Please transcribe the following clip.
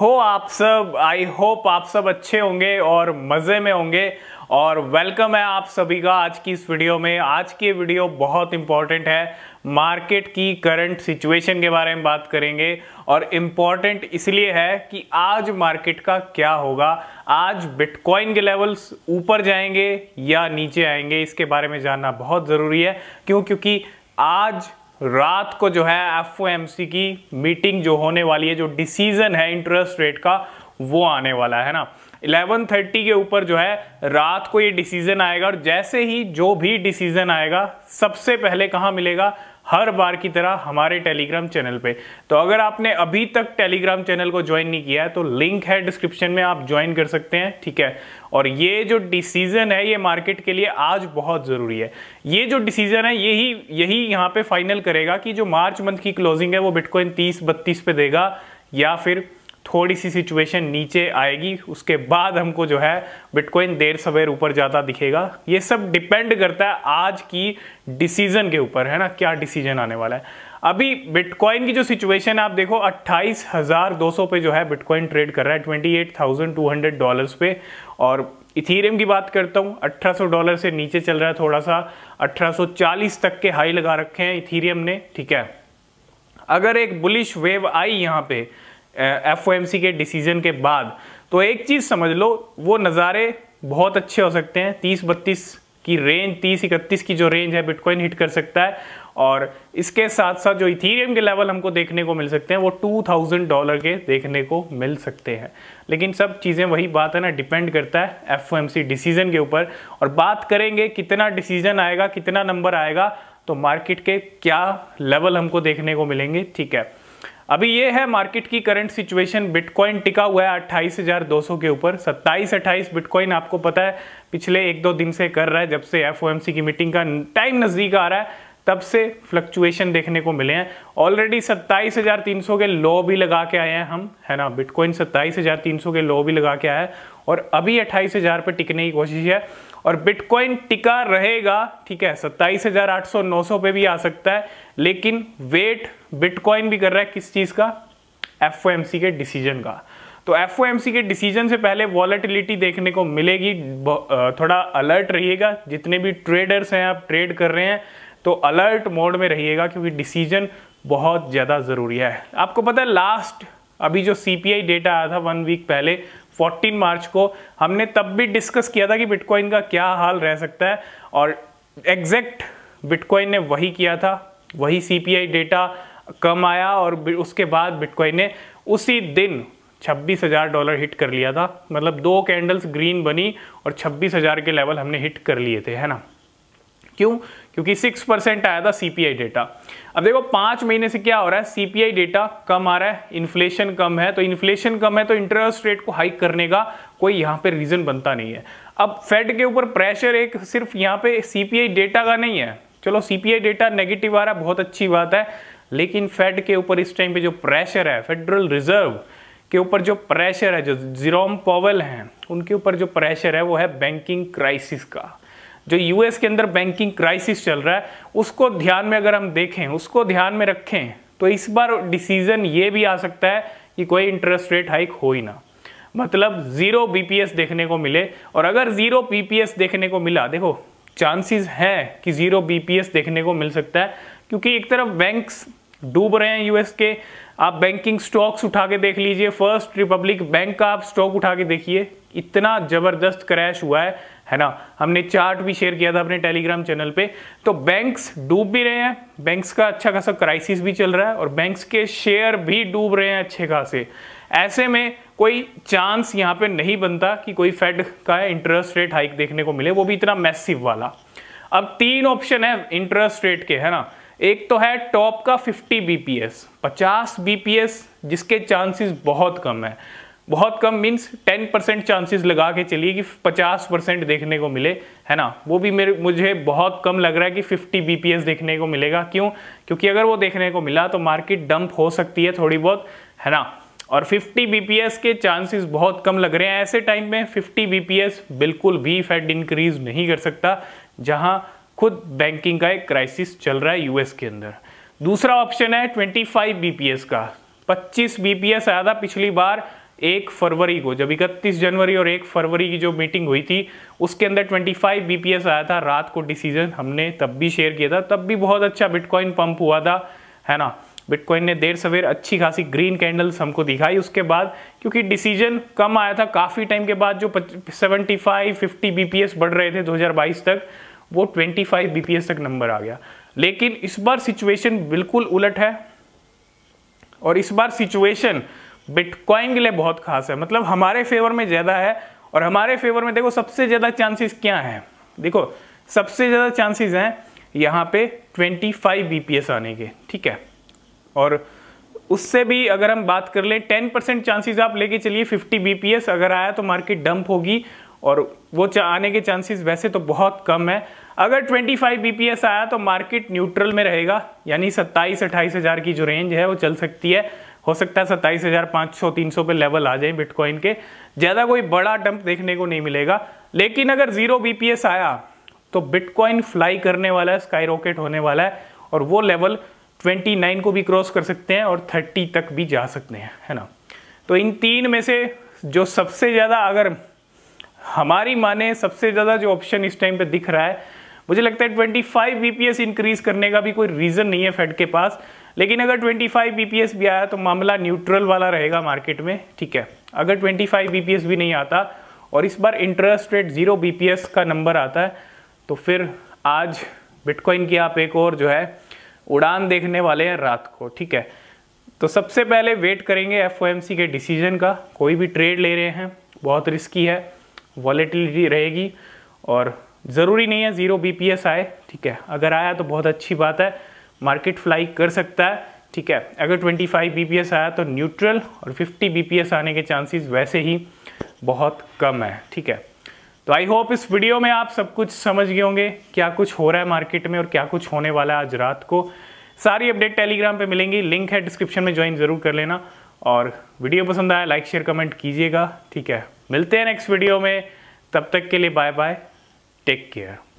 हो आप सब आई होप आप सब अच्छे होंगे और मज़े में होंगे और वेलकम है आप सभी का आज की इस वीडियो में आज की वीडियो बहुत इम्पॉर्टेंट है मार्केट की करंट सिचुएशन के बारे में बात करेंगे और इम्पॉर्टेंट इसलिए है कि आज मार्केट का क्या होगा आज बिटकॉइन के लेवल्स ऊपर जाएंगे या नीचे आएंगे इसके बारे में जानना बहुत ज़रूरी है क्यों क्योंकि आज रात को जो है एफ की मीटिंग जो होने वाली है जो डिसीजन है इंटरेस्ट रेट का वो आने वाला है ना 11:30 के ऊपर जो है रात को ये डिसीजन आएगा और जैसे ही जो भी डिसीजन आएगा सबसे पहले कहाँ मिलेगा हर बार की तरह हमारे टेलीग्राम चैनल पे तो अगर आपने अभी तक टेलीग्राम चैनल को ज्वाइन नहीं किया है तो लिंक है डिस्क्रिप्शन में आप ज्वाइन कर सकते हैं ठीक है और ये जो डिसीजन है ये मार्केट के लिए आज बहुत ज़रूरी है ये जो डिसीजन है यही यही यहाँ पे फाइनल करेगा कि जो मार्च मंथ की क्लोजिंग है वो बिटकॉइन तीस बत्तीस पे देगा या फिर थोड़ी सी सिचुएशन नीचे आएगी उसके बाद हमको जो है बिटकॉइन देर सवेर ऊपर ज़्यादा दिखेगा ये सब डिपेंड करता है आज की डिसीजन के ऊपर है ना क्या डिसीजन आने वाला है अभी बिटकॉइन की जो सिचुएशन है आप देखो 28,200 पे जो है बिटकॉइन ट्रेड कर रहा है 28,200 डॉलर्स पे और इथीरियम की बात करता हूँ 1800 डॉलर से नीचे चल रहा है थोड़ा सा 1840 तक के हाई लगा रखे हैं इथीरियम ने ठीक है अगर एक बुलिश वेव आई यहाँ पे एफ के डिसीजन के बाद तो एक चीज़ समझ लो वो नज़ारे बहुत अच्छे हो सकते हैं तीस बत्तीस की रेंज तीस इकतीस की जो रेंज है बिटकॉइन हिट कर सकता है और इसके साथ साथ जो इथीरियम के लेवल हमको देखने को मिल सकते हैं वो टू थाउजेंड डॉलर के देखने को मिल सकते हैं लेकिन सब चीज़ें वही बात है ना डिपेंड करता है एफ डिसीजन के ऊपर और बात करेंगे कितना डिसीजन आएगा कितना नंबर आएगा तो मार्केट के क्या लेवल हमको देखने को मिलेंगे ठीक है अभी ये है मार्केट की करंट सिचुएशन बिटकॉइन टिका हुआ है हजार दो सौ के ऊपर सत्ताईस अट्ठाईस बिटकॉइन आपको पता है पिछले एक दो दिन से कर रहा है जब से एफ की मीटिंग का टाइम नज़दीक आ रहा है तब से फ्लक्चुएशन देखने को मिले हैं ऑलरेडी 27,300 के लो भी लगा के आए हैं हम है ना बिटकॉइन 27,300 के लो भी लगा के आया है और अभी 28,000 पे टिकने की कोशिश है और बिटकॉइन टिका रहेगा ठीक है सत्ताईस हजार आठ सौ नौ सौ पे भी आ सकता है लेकिन वेट बिटकॉइन भी कर रहा है किस चीज़ का एफ के डिसीजन का तो एफ के डिसीजन से पहले वॉलेटिलिटी देखने को मिलेगी थोड़ा अलर्ट रहिएगा जितने भी ट्रेडर्स हैं आप ट्रेड कर रहे हैं तो अलर्ट मोड में रहिएगा क्योंकि डिसीजन बहुत ज़्यादा ज़रूरी है आपको पता है लास्ट अभी जो सी डेटा आया था वन वीक पहले 14 मार्च को हमने तब भी डिस्कस किया था कि बिटकॉइन का क्या हाल रह सकता है और एग्जैक्ट बिटकॉइन ने वही किया था वही सीपीआई डेटा कम आया और उसके बाद बिटकॉइन ने उसी दिन छब्बीस हज़ार डॉलर हिट कर लिया था मतलब दो कैंडल्स ग्रीन बनी और छब्बीस हज़ार के लेवल हमने हिट कर लिए थे है ना क्यों क्योंकि सिक्स परसेंट आया था सीपीआई डेटा अब देखो पांच महीने से क्या हो रहा है सीपीआई डेटा कम आ रहा है इन्फ्लेशन कम है तो इन्फ्लेशन कम है तो इंटरेस्ट रेट को हाइक करने का कोई यहाँ पे रीजन बनता नहीं है अब फेड के ऊपर प्रेशर एक सिर्फ यहाँ पे सीपीआई डेटा का नहीं है चलो सीपीआई डेटा नेगेटिव आ रहा है बहुत अच्छी बात है लेकिन फेड के ऊपर इस टाइम पे जो प्रेशर है फेडरल रिजर्व के ऊपर जो प्रेशर है जो जीरोम पॉवल हैं उनके ऊपर जो प्रेशर है वो है बैंकिंग क्राइसिस का जो यूएस के अंदर बैंकिंग क्राइसिस चल रहा है उसको ध्यान में अगर हम देखें उसको ध्यान में रखें तो इस बार डिसीजन ये भी आ सकता है कि कोई इंटरेस्ट रेट हाइक हो ही ना मतलब जीरो बीपीएस देखने को मिले और अगर जीरो बीपीएस देखने को मिला देखो चांसेस हैं कि जीरो बीपीएस देखने को मिल सकता है क्योंकि एक तरफ बैंक्स डूब रहे हैं यूएस के आप बैंकिंग स्टॉक्स उठा के देख लीजिए फर्स्ट रिपब्लिक बैंक का आप स्टॉक उठा के देखिए इतना ज़बरदस्त क्रैश हुआ है है ना हमने चार्ट भी शेयर किया था अपने टेलीग्राम चैनल पे तो बैंक्स डूब भी रहे हैं बैंक्स का अच्छा खासा क्राइसिस भी चल रहा है और बैंक्स के शेयर भी डूब रहे हैं अच्छे खासे ऐसे में कोई चांस यहाँ पे नहीं बनता कि कोई फेड का इंटरेस्ट रेट हाइक देखने को मिले वो भी इतना मैसिव वाला अब तीन ऑप्शन है इंटरेस्ट रेट के है ना एक तो है टॉप का 50 बीपीएस 50 बीपीएस जिसके चांसेस बहुत कम है बहुत कम मीन्स टेन परसेंट चांसेस लगा के चलिए कि पचास परसेंट देखने को मिले है ना वो भी मेरे मुझे बहुत कम लग रहा है कि फिफ्टी बी देखने को मिलेगा क्यों क्योंकि अगर वो देखने को मिला तो मार्केट डंप हो सकती है थोड़ी बहुत है ना और 50 बी के चांसेस बहुत कम लग रहे हैं ऐसे टाइम में 50 बी बिल्कुल भी फेड इंक्रीज नहीं कर सकता जहां खुद बैंकिंग का एक क्राइसिस चल रहा है यूएस के अंदर दूसरा ऑप्शन है 25 फाइव का 25 बी पी था पिछली बार एक फरवरी को जब इकतीस जनवरी और एक फरवरी की जो मीटिंग हुई थी उसके अंदर 25 बीपीएस आया था रात को डिसीजन हमने तब भी शेयर किया था तब भी बहुत अच्छा बिटकॉइन पंप हुआ था है ना बिटकॉइन ने देर सवेर अच्छी खासी ग्रीन कैंडल्स हमको दिखाई उसके बाद क्योंकि डिसीजन कम आया था काफ़ी टाइम के बाद जो सेवेंटी फाइव फिफ्टी बी बढ़ रहे थे दो तक वो ट्वेंटी फाइव तक नंबर आ गया लेकिन इस बार सिचुएशन बिल्कुल उलट है और इस बार सिचुएशन बिटकॉइन के लिए बहुत खास है मतलब हमारे फेवर में ज़्यादा है और हमारे फेवर में देखो सबसे ज़्यादा चांसेस क्या हैं देखो सबसे ज़्यादा चांसेस हैं यहाँ पे 25 फाइव आने के ठीक है और उससे भी अगर हम बात कर ले 10 परसेंट चांसेज आप लेके चलिए 50 बीपीएस अगर आया तो मार्केट डंप होगी और वो आने के चांसेस वैसे तो बहुत कम है अगर 25 बीपीएस आया तो मार्केट न्यूट्रल में रहेगा यानी सत्ताईस अट्ठाईस हज़ार की जो रेंज है वो चल सकती है हो सकता है सत्ताईस हज़ार पाँच सौ तीन सौ पे लेवल आ जाए बिटकॉइन के ज़्यादा कोई बड़ा डंप देखने को नहीं मिलेगा लेकिन अगर जीरो बीपीएस आया तो बिटकॉइन फ्लाई करने वाला है स्काई रॉकेट होने वाला है और वो लेवल 29 को भी क्रॉस कर सकते हैं और 30 तक भी जा सकते हैं है ना तो इन तीन में से जो सबसे ज़्यादा अगर हमारी माने सबसे ज़्यादा जो ऑप्शन इस टाइम पे दिख रहा है मुझे लगता है 25 बीपीएस इंक्रीज करने का भी कोई रीज़न नहीं है फेड के पास लेकिन अगर 25 फाइव भी आया तो मामला न्यूट्रल वाला रहेगा मार्केट में ठीक है अगर 25 फाइव भी नहीं आता और इस बार इंटरेस्ट रेट जीरो बी का नंबर आता है तो फिर आज बिटकॉइन की आप एक और जो है उड़ान देखने वाले हैं रात को ठीक है तो सबसे पहले वेट करेंगे एफ के डिसीजन का कोई भी ट्रेड ले रहे हैं बहुत रिस्की है वॉलेटिलिटी रहेगी और ज़रूरी नहीं है ज़ीरो बी आए ठीक है अगर आया तो बहुत अच्छी बात है मार्केट फ्लाई कर सकता है ठीक है अगर 25 बीपीएस आया तो न्यूट्रल और 50 बीपीएस आने के चांसेस वैसे ही बहुत कम है ठीक है तो आई होप इस वीडियो में आप सब कुछ समझ गए होंगे क्या कुछ हो रहा है मार्केट में और क्या कुछ होने वाला है आज रात को सारी अपडेट टेलीग्राम पे मिलेंगी लिंक है डिस्क्रिप्शन में ज्वाइन जरूर कर लेना और वीडियो पसंद आया लाइक शेयर कमेंट कीजिएगा ठीक है मिलते हैं नेक्स्ट वीडियो में तब तक के लिए बाय बाय टेक केयर